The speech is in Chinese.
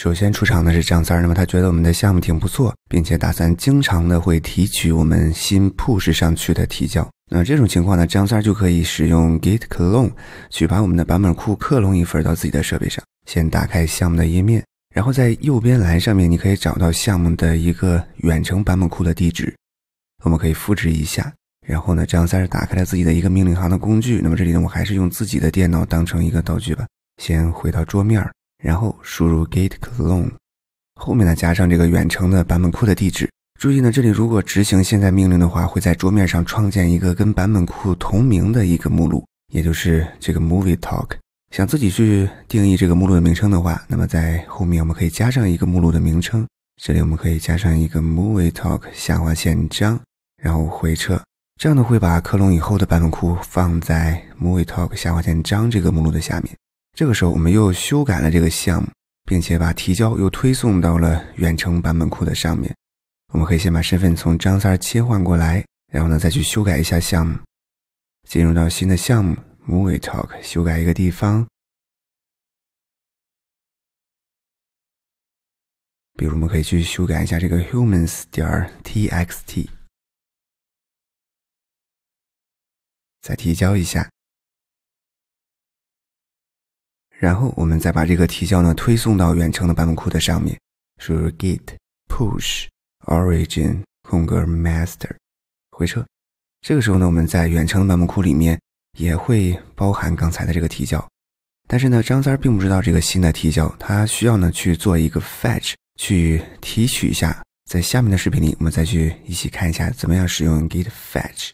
首先出场的是张三儿，那么他觉得我们的项目挺不错，并且打算经常的会提取我们新 push 上去的提交。那这种情况呢，张三儿就可以使用 git clone 去把我们的版本库克隆一份到自己的设备上。先打开项目的页面，然后在右边栏上面你可以找到项目的一个远程版本库的地址，我们可以复制一下。然后呢，张三儿打开了自己的一个命令行的工具。那么这里呢，我还是用自己的电脑当成一个道具吧。先回到桌面儿。然后输入 git clone，后面呢加上这个远程的版本库的地址。注意呢，这里如果执行现在命令的话，会在桌面上创建一个跟版本库同名的一个目录，也就是这个 movie talk。想自己去定义这个目录的名称的话，那么在后面我们可以加上一个目录的名称。这里我们可以加上一个 movie talk 下划线章，然后回车。这样呢，会把克隆以后的版本库放在 movie talk 下划线章这个目录的下面。这个时候，我们又修改了这个项目，并且把提交又推送到了远程版本库的上面。我们可以先把身份从张三切换过来，然后呢，再去修改一下项目，进入到新的项目 movie talk，修改一个地方，比如我们可以去修改一下这个 humans 点 txt，再提交一下。然后我们再把这个提交呢推送到远程的版本库的上面，输入 git push origin 空格 master，回车。这个时候呢，我们在远程的版本库里面也会包含刚才的这个提交。但是呢，张三并不知道这个新的提交，他需要呢去做一个 fetch，去提取一下。在下面的视频里，我们再去一起看一下怎么样使用 git fetch。